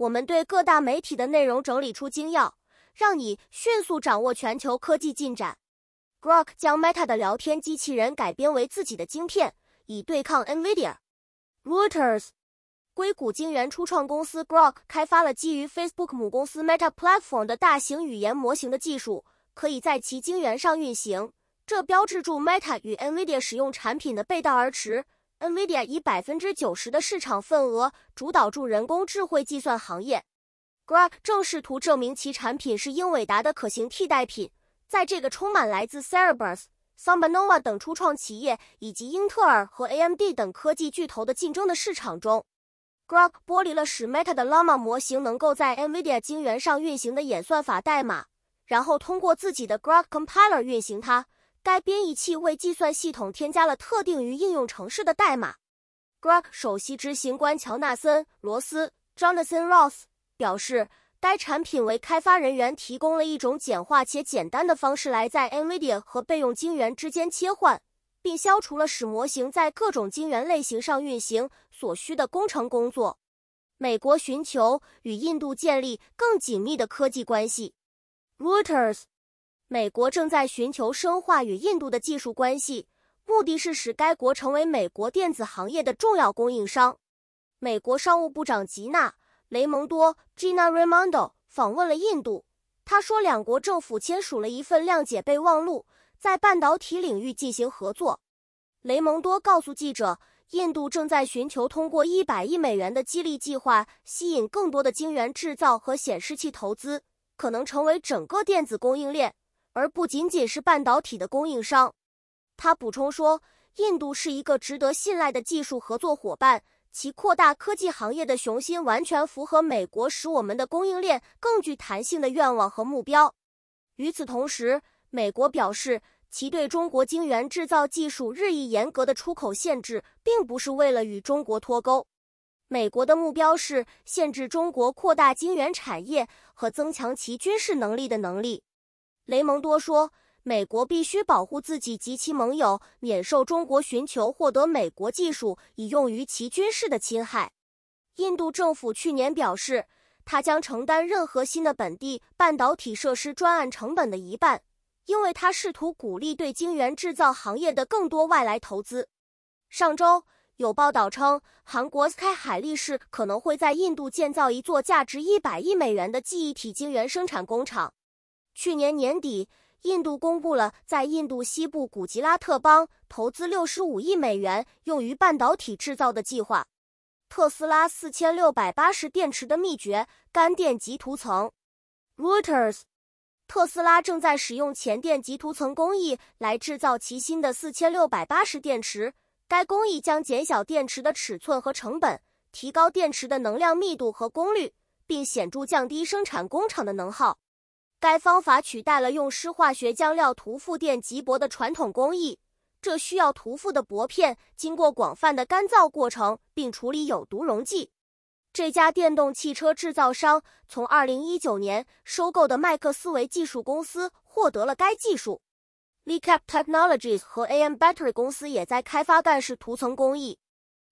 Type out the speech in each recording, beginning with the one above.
我们对各大媒体的内容整理出精要，让你迅速掌握全球科技进展。Grok 将 Meta 的聊天机器人改编为自己的晶片，以对抗 NVIDIA。Reuters，硅谷晶元初创公司 Grok 开发了基于 Facebook 母公司 Meta Platform 的大型语言模型的技术，可以在其晶元上运行。这标志着 Meta 与 NVIDIA 使用产品的背道而驰。NVIDIA 以百分之九十的市场份额主导住人工智慧计算行业。Groq 正试图证明其产品是英伟达的可行替代品，在这个充满来自 Cerebras、SambaNova 等初创企业以及英特尔和 AMD 等科技巨头的竞争的市场中，Groq 剥离了使 Meta 的 Llama 模型能够在 NVIDIA 晶圆上运行的演算法代码，然后通过自己的 Groq Compiler 运行它。该编译器为计算系统添加了特定于应用城市的代码。g r o k 首席执行官乔纳森·罗斯 （Jonathan Ross） 表示，该产品为开发人员提供了一种简化且简单的方式来在 NVIDIA 和备用晶圆之间切换，并消除了使模型在各种晶圆类型上运行所需的工程工作。美国寻求与印度建立更紧密的科技关系。Reuters。美国正在寻求深化与印度的技术关系，目的是使该国成为美国电子行业的重要供应商。美国商务部长吉娜·雷蒙多 （Gina Raimondo） 访问了印度，他说两国政府签署了一份谅解备忘录，在半导体领域进行合作。雷蒙多告诉记者，印度正在寻求通过100亿美元的激励计划，吸引更多的晶圆制造和显示器投资，可能成为整个电子供应链。而不仅仅是半导体的供应商，他补充说：“印度是一个值得信赖的技术合作伙伴，其扩大科技行业的雄心完全符合美国使我们的供应链更具弹性的愿望和目标。”与此同时，美国表示，其对中国晶圆制造技术日益严格的出口限制，并不是为了与中国脱钩。美国的目标是限制中国扩大晶圆产业和增强其军事能力的能力。雷蒙多说，美国必须保护自己及其盟友免受中国寻求获得美国技术以用于其军事的侵害。印度政府去年表示，他将承担任何新的本地半导体设施专案成本的一半，因为他试图鼓励对晶圆制造行业的更多外来投资。上周有报道称，韩国 SK 海力士可能会在印度建造一座价值100亿美元的记忆体晶圆生产工厂。去年年底，印度公布了在印度西部古吉拉特邦投资六十五亿美元用于半导体制造的计划。特斯拉四千六百八十电池的秘诀：干电极涂层。Reuters。特斯拉正在使用前电极涂层工艺来制造其新的四千六百八十电池。该工艺将减小电池的尺寸和成本，提高电池的能量密度和功率，并显著降低生产工厂的能耗。该方法取代了用湿化学浆料涂覆电极箔的传统工艺，这需要涂覆的薄片经过广泛的干燥过程，并处理有毒溶剂。这家电动汽车制造商从2019年收购的麦克斯韦技术公司获得了该技术。LiCap Technologies 和 AM Battery 公司也在开发干式涂层工艺。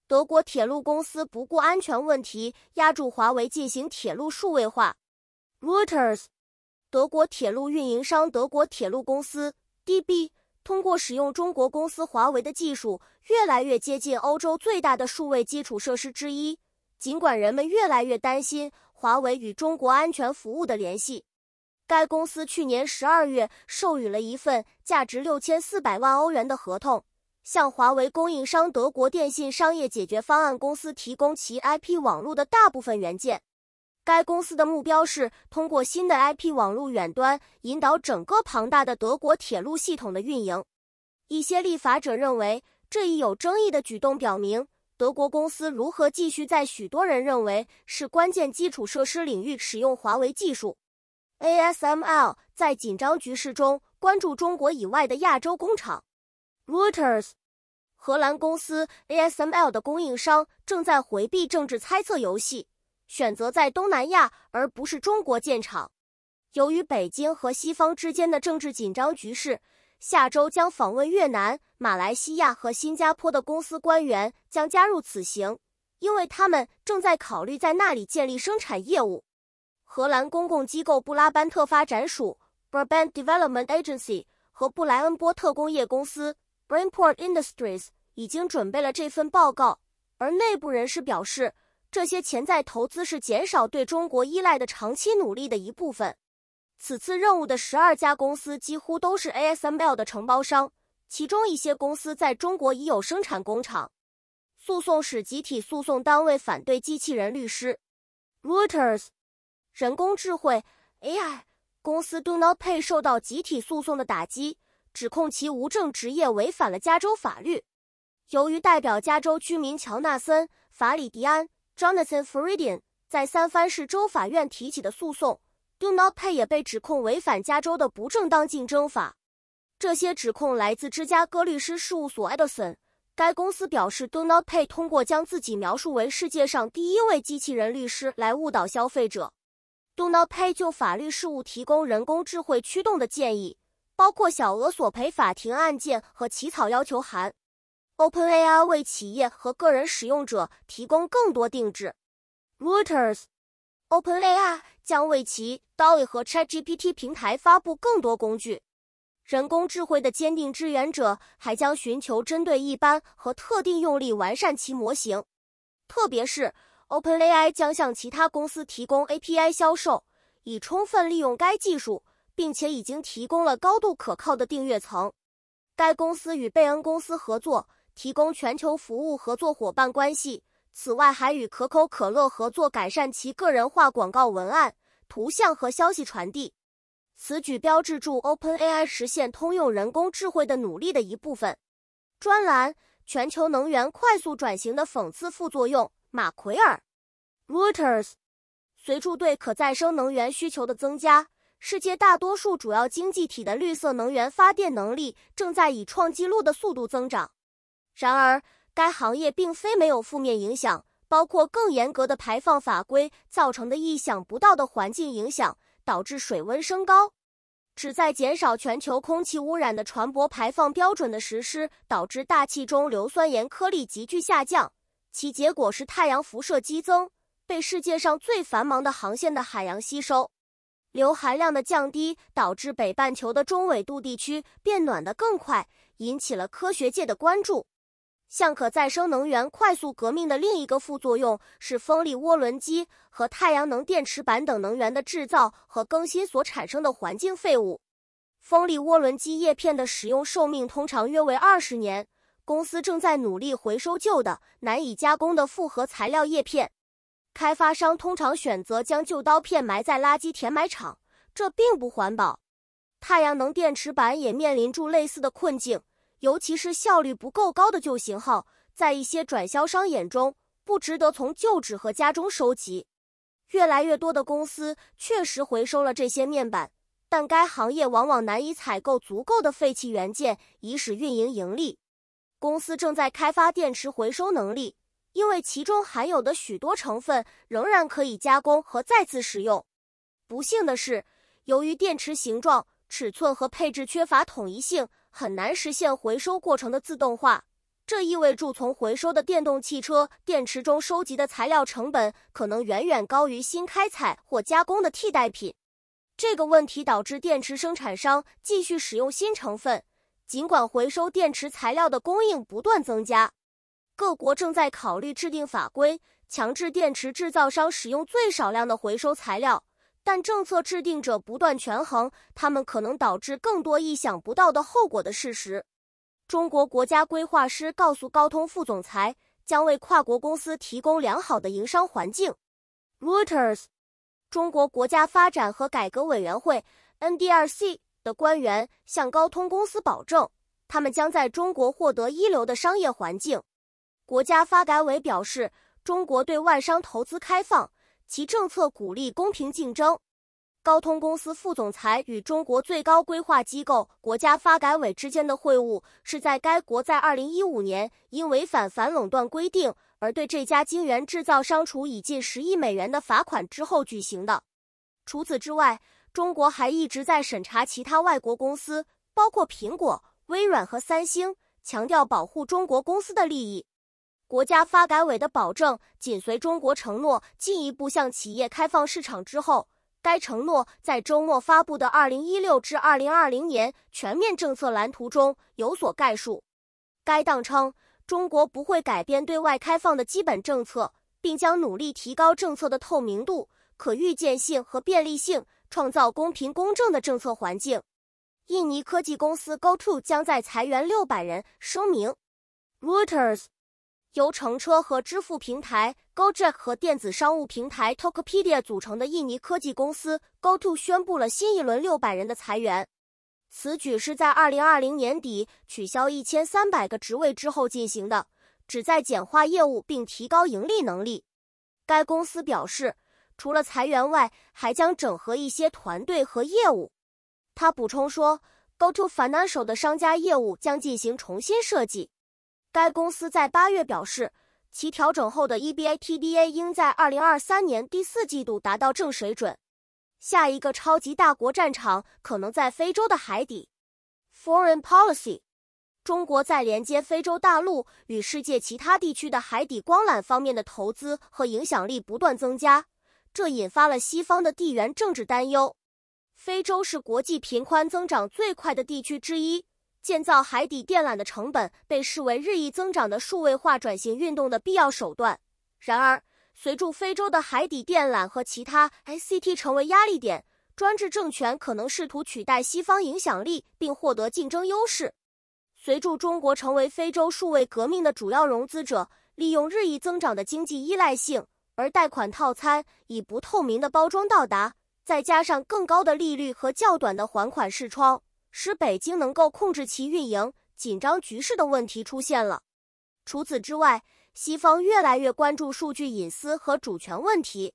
德国铁路公司不顾安全问题，压住华为进行铁路数位化。Reuters。德国铁路运营商德国铁路公司 （DB） 通过使用中国公司华为的技术，越来越接近欧洲最大的数位基础设施之一。尽管人们越来越担心华为与中国安全服务的联系，该公司去年十二月授予了一份价值六千四百万欧元的合同，向华为供应商德国电信商业解决方案公司提供其 IP 网络的大部分元件。该公司的目标是通过新的 IP 网路远端引导整个庞大的德国铁路系统的运营。一些立法者认为这一有争议的举动表明德国公司如何继续在许多人认为是关键基础设施领域使用华为技术。ASML 在紧张局势中关注中国以外的亚洲工厂。Reuters，荷兰公司 ASML 的供应商正在回避政治猜测游戏。选择在东南亚而不是中国建厂。由于北京和西方之间的政治紧张局势，下周将访问越南、马来西亚和新加坡的公司官员将加入此行，因为他们正在考虑在那里建立生产业务。荷兰公共机构布拉班特发展署 （Brabant Development Agency） 和布莱恩波特工业公司 （Brainport Industries） 已经准备了这份报告，而内部人士表示。这些潜在投资是减少对中国依赖的长期努力的一部分。此次任务的十二家公司几乎都是 ASML 的承包商，其中一些公司在中国已有生产工厂。诉讼使集体诉讼单位反对机器人律师 Reuters。人工智慧 AI 公司 Do Not Pay 受到集体诉讼的打击，指控其无证执业违反了加州法律。由于代表加州居民乔纳森·法里迪安。Jonathan Freedman 在三藩市州法院提起的诉讼，Do Not Pay 也被指控违反加州的不正当竞争法。这些指控来自芝加哥律师事务所 Edison。该公司表示，Do Not Pay 通过将自己描述为世界上第一位机器人律师来误导消费者。Do Not Pay 就法律事务提供人工智慧驱动的建议，包括小额索赔法庭案件和起草要求函。OpenAI 为企业和个人使用者提供更多定制。Reuters，OpenAI 将为其 Dolly 和 ChatGPT 平台发布更多工具。人工智能的坚定支援者还将寻求针对一般和特定用例完善其模型。特别是，OpenAI 将向其他公司提供 API 销售，以充分利用该技术，并且已经提供了高度可靠的订阅层。该公司与贝恩公司合作。提供全球服务合作伙伴关系。此外，还与可口可乐合作，改善其个人化广告文案、图像和消息传递。此举标志着 OpenAI 实现通用人工智慧的努力的一部分。专栏：全球能源快速转型的讽刺副作用。马奎尔，Reuters。随著对可再生能源需求的增加，世界大多数主要经济体的绿色能源发电能力正在以创纪录的速度增长。然而，该行业并非没有负面影响，包括更严格的排放法规造成的意想不到的环境影响，导致水温升高。旨在减少全球空气污染的船舶排放标准的实施，导致大气中硫酸盐颗粒急剧下降，其结果是太阳辐射激增，被世界上最繁忙的航线的海洋吸收。硫含量的降低导致北半球的中纬度地区变暖得更快，引起了科学界的关注。向可再生能源快速革命的另一个副作用是，风力涡轮机和太阳能电池板等能源的制造和更新所产生的环境废物。风力涡轮机叶片的使用寿命通常约为二十年，公司正在努力回收旧的难以加工的复合材料叶片。开发商通常选择将旧刀片埋在垃圾填埋场，这并不环保。太阳能电池板也面临住类似的困境。尤其是效率不够高的旧型号，在一些转销商眼中不值得从旧址和家中收集。越来越多的公司确实回收了这些面板，但该行业往往难以采购足够的废弃元件以使运营盈利。公司正在开发电池回收能力，因为其中含有的许多成分仍然可以加工和再次使用。不幸的是，由于电池形状、尺寸和配置缺乏统一性。很难实现回收过程的自动化，这意味着从回收的电动汽车电池中收集的材料成本可能远远高于新开采或加工的替代品。这个问题导致电池生产商继续使用新成分，尽管回收电池材料的供应不断增加。各国正在考虑制定法规，强制电池制造商使用最少量的回收材料。但政策制定者不断权衡，他们可能导致更多意想不到的后果的事实。中国国家规划师告诉高通副总裁，将为跨国公司提供良好的营商环境。Reuters，中国国家发展和改革委员会 （NDRC） 的官员向高通公司保证，他们将在中国获得一流的商业环境。国家发改委表示，中国对外商投资开放。其政策鼓励公平竞争。高通公司副总裁与中国最高规划机构国家发改委之间的会晤，是在该国在二零一五年因违反反垄断规定而对这家晶圆制造商处以近十亿美元的罚款之后举行的。除此之外，中国还一直在审查其他外国公司，包括苹果、微软和三星，强调保护中国公司的利益。国家发改委的保证紧随中国承诺进一步向企业开放市场之后，该承诺在周末发布的二零一六至二零二零年全面政策蓝图中有所概述。该档称，中国不会改变对外开放的基本政策，并将努力提高政策的透明度、可预见性和便利性，创造公平公正的政策环境。印尼科技公司 GoTo 将在裁员六百人。声明，Reuters。由乘车和支付平台 g o j a c k 和电子商务平台 Tokopedia 组成的印尼科技公司 GoTo 宣布了新一轮六百人的裁员。此举是在2020年底取消1300个职位之后进行的，旨在简化业务并提高盈利能力。该公司表示，除了裁员外，还将整合一些团队和业务。他补充说，GoTo f i n a n c i a l 的商家业务将进行重新设计。该公司在八月表示，其调整后的 EBITDA 应在二零二三年第四季度达到正水准。下一个超级大国战场可能在非洲的海底。Foreign policy，中国在连接非洲大陆与世界其他地区的海底光缆方面的投资和影响力不断增加，这引发了西方的地缘政治担忧。非洲是国际频宽增长最快的地区之一。建造海底电缆的成本被视为日益增长的数位化转型运动的必要手段。然而，随着非洲的海底电缆和其他 ICT 成为压力点，专制政权可能试图取代西方影响力并获得竞争优势。随着中国成为非洲数位革命的主要融资者，利用日益增长的经济依赖性，而贷款套餐以不透明的包装到达，再加上更高的利率和较短的还款视窗。使北京能够控制其运营紧张局势的问题出现了。除此之外，西方越来越关注数据隐私和主权问题。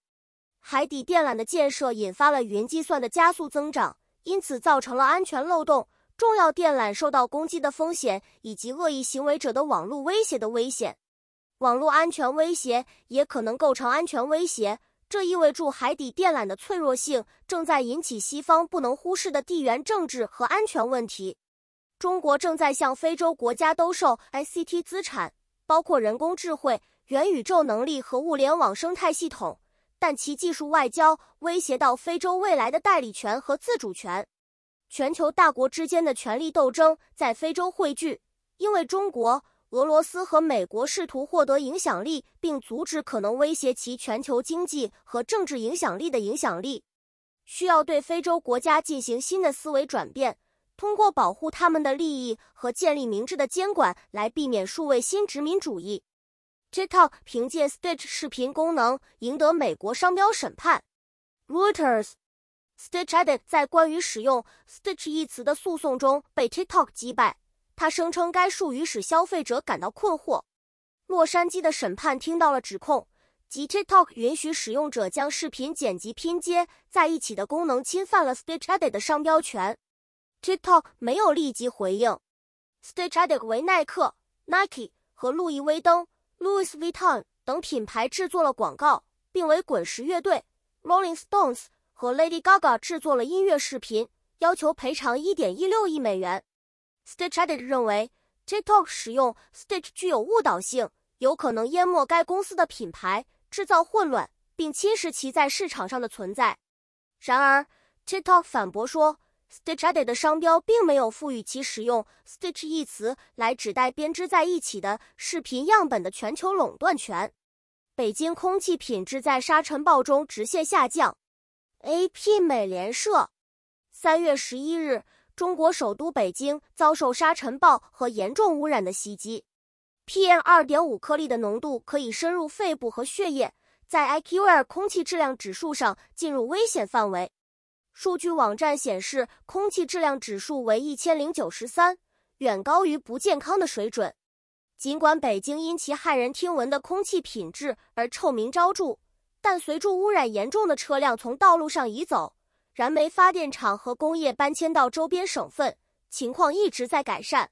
海底电缆的建设引发了云计算的加速增长，因此造成了安全漏洞、重要电缆受到攻击的风险，以及恶意行为者的网络威胁的危险。网络安全威胁也可能构成安全威胁。这意味着海底电缆的脆弱性正在引起西方不能忽视的地缘政治和安全问题。中国正在向非洲国家兜售 ICT 资产，包括人工智能、元宇宙能力和物联网生态系统，但其技术外交威胁到非洲未来的代理权和自主权。全球大国之间的权力斗争在非洲汇聚，因为中国。俄罗斯和美国试图获得影响力，并阻止可能威胁其全球经济和政治影响力的影响力。需要对非洲国家进行新的思维转变，通过保护他们的利益和建立明智的监管来避免数位新殖民主义。TikTok 凭借 Stitch 视频功能赢得美国商标审判。r e u t e r s s t i t c h e t 在关于使用 Stitch 一词的诉讼中被 TikTok 击败。他声称该术语使消费者感到困惑。洛杉矶的审判听到了指控，即 TikTok 允许使用者将视频剪辑拼接在一起的功能侵犯了 s t a g c h e d 的商标权。TikTok 没有立即回应。s t a g c h e d 为耐克 Nike 和路易威登 Louis Vuitton 等品牌制作了广告，并为滚石乐队 Rolling Stones 和 Lady Gaga 制作了音乐视频，要求赔偿1.16亿美元。Stitcher 认为，TikTok 使用 “stitch” 具有误导性，有可能淹没该公司的品牌，制造混乱，并侵蚀其在市场上的存在。然而，TikTok 反驳说 s t i t c h e t 的商标并没有赋予其使用 “stitch” 一词来指代编织在一起的视频样本的全球垄断权。北京空气品质在沙尘暴中直线下降。AP 美联社，三月十一日。中国首都北京遭受沙尘暴和严重污染的袭击，PM 2.5颗粒的浓度可以深入肺部和血液，在 i q a l i 空气质量指数上进入危险范围。数据网站显示，空气质量指数为一千零九十三，远高于不健康的水准。尽管北京因其骇人听闻的空气品质而臭名昭著，但随着污染严重的车辆从道路上移走。燃煤发电厂和工业搬迁到周边省份，情况一直在改善。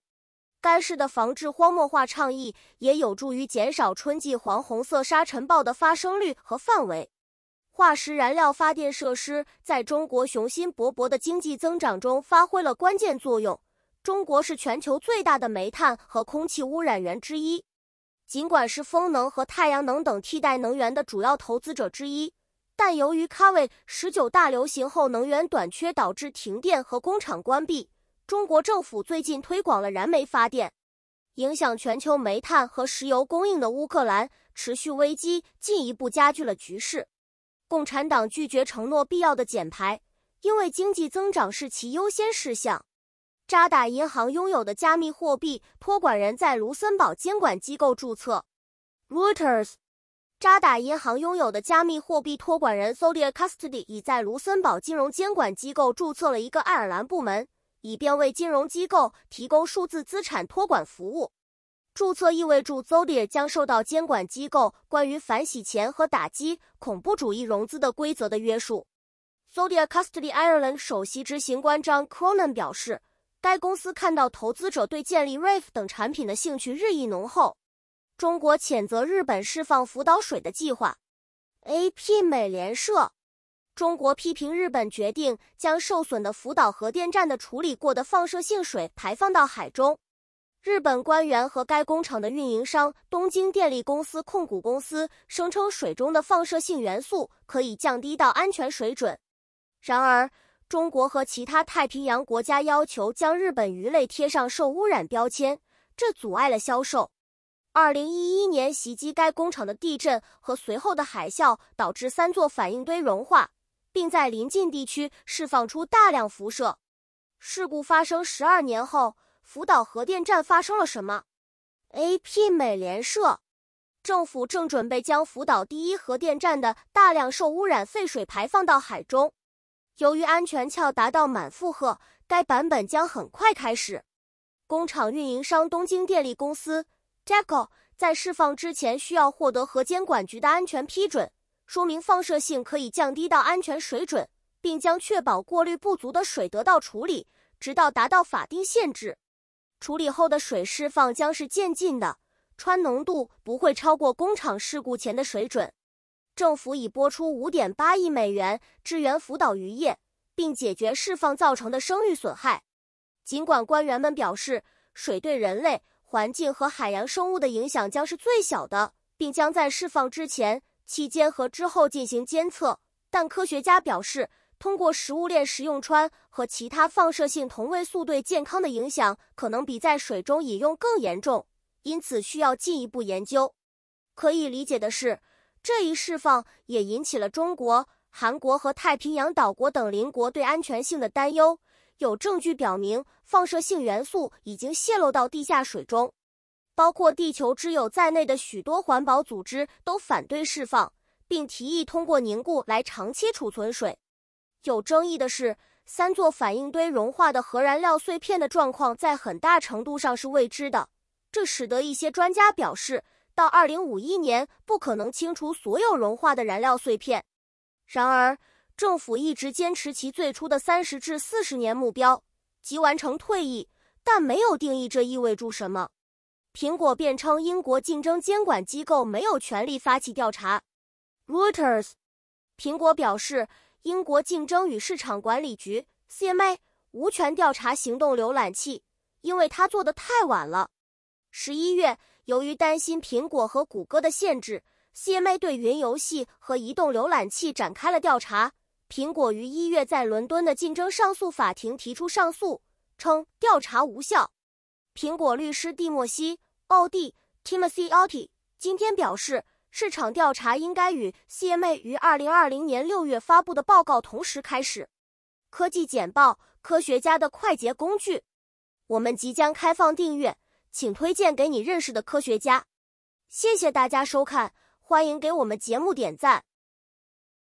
该市的防治荒漠化倡议也有助于减少春季黄红色沙尘暴的发生率和范围。化石燃料发电设施在中国雄心勃勃的经济增长中发挥了关键作用。中国是全球最大的煤炭和空气污染源之一，尽管是风能和太阳能等替代能源的主要投资者之一。但由于卡 d 十九大流行后能源短缺导致停电和工厂关闭，中国政府最近推广了燃煤发电。影响全球煤炭和石油供应的乌克兰持续危机进一步加剧了局势。共产党拒绝承诺必要的减排，因为经济增长是其优先事项。渣打银行拥有的加密货币托管人在卢森堡监管机构注册。Reuters。渣打银行拥有的加密货币托管人 Zodiac u s t o d y 已在卢森堡金融监管机构注册了一个爱尔兰部门，以便为金融机构提供数字资产托管服务。注册意味着 z o d i a 将受到监管机构关于反洗钱和打击恐怖主义融资的规则的约束。Zodiac Custody Ireland 首席执行官张 Cronin 表示，该公司看到投资者对建立 Rave 等产品的兴趣日益浓厚。中国谴责日本释放福岛水的计划。AP 美联社，中国批评日本决定将受损的福岛核电站的处理过的放射性水排放到海中。日本官员和该工厂的运营商东京电力公司控股公司声称，水中的放射性元素可以降低到安全水准。然而，中国和其他太平洋国家要求将日本鱼类贴上受污染标签，这阻碍了销售。二零一一年袭击该工厂的地震和随后的海啸导致三座反应堆融化，并在邻近地区释放出大量辐射。事故发生十二年后，福岛核电站发生了什么？AP 美联社，政府正准备将福岛第一核电站的大量受污染废水排放到海中。由于安全壳达到满负荷，该版本将很快开始。工厂运营商东京电力公司。Jaco 在释放之前需要获得核监管局的安全批准，说明放射性可以降低到安全水准，并将确保过滤不足的水得到处理，直到达到法定限制。处理后的水释放将是渐进的，氚浓度不会超过工厂事故前的水准。政府已拨出5.8亿美元支援福岛渔业，并解决释放造成的声誉损害。尽管官员们表示，水对人类。环境和海洋生物的影响将是最小的，并将在释放之前、期间和之后进行监测。但科学家表示，通过食物链食用川和其他放射性同位素对健康的影响可能比在水中饮用更严重，因此需要进一步研究。可以理解的是，这一释放也引起了中国、韩国和太平洋岛国等邻国对安全性的担忧。有证据表明。放射性元素已经泄漏到地下水中，包括地球之友在内的许多环保组织都反对释放，并提议通过凝固来长期储存水。有争议的是，三座反应堆融化的核燃料碎片的状况在很大程度上是未知的，这使得一些专家表示，到二零五一年不可能清除所有融化的燃料碎片。然而，政府一直坚持其最初的三十至四十年目标。即完成退役，但没有定义这意味着什么。苹果辩称，英国竞争监管机构没有权利发起调查。Reuters，苹果表示，英国竞争与市场管理局 （CMA） 无权调查行动浏览器，因为它做的太晚了。十一月，由于担心苹果和谷歌的限制，CMA 对云游戏和移动浏览器展开了调查。苹果于一月在伦敦的竞争上诉法庭提出上诉，称调查无效。苹果律师蒂莫西·奥迪 （Timothy a u t i 今天表示，市场调查应该与 CMA 于二零二零年六月发布的报告同时开始。科技简报，科学家的快捷工具。我们即将开放订阅，请推荐给你认识的科学家。谢谢大家收看，欢迎给我们节目点赞。